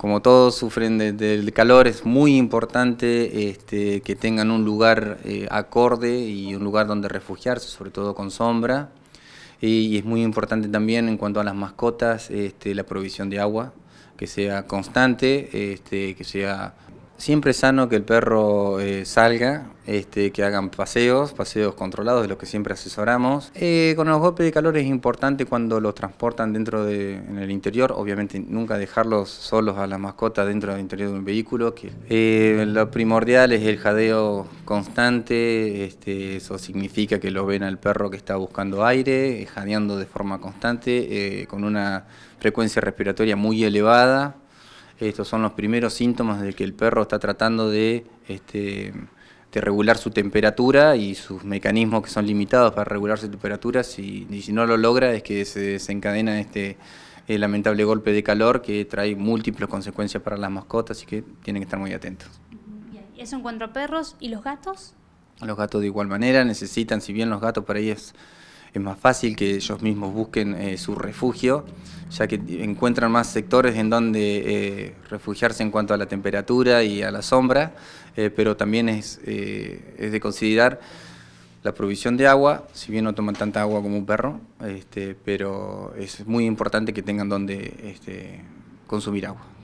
como todos sufren del calor, es muy importante este, que tengan un lugar eh, acorde y un lugar donde refugiarse, sobre todo con sombra. Y, es muy importante también en cuanto a las mascotas este, la provisión de agua, que sea constante, este, que sea Siempre es sano que el perro eh, salga, este, que hagan paseos, paseos controlados, de los que siempre asesoramos. Eh, con los golpes de calor es importante cuando los transportan dentro de, en el interior, obviamente nunca dejarlos solos a la mascota dentro del interior de un vehículo. Que, eh, lo primordial es el jadeo constante, este, eso significa que lo ven al perro que está buscando aire, jadeando de forma constante, con una frecuencia respiratoria muy elevada. Estos son los primeros síntomas de que el perro está tratando de, este, de regular su temperatura y sus mecanismos que son limitados para regular su temperatura. y si no lo logra es que se desencadena este lamentable golpe de calor que trae múltiples consecuencias para las mascotas, así que tienen que estar muy atentos. Bien. Eso en cuanto a perros y los gatos. Los gatos de igual manera necesitan, si bien los gatos para ahí es más fácil que ellos mismos busquen eh, su refugio, ya que encuentran más sectores en donde eh, refugiarse en cuanto a la temperatura y a la sombra, eh, pero también es, es, de considerar la provisión de agua, si bien no toman tanta agua como un perro, este, pero es muy importante que tengan donde este, consumir agua.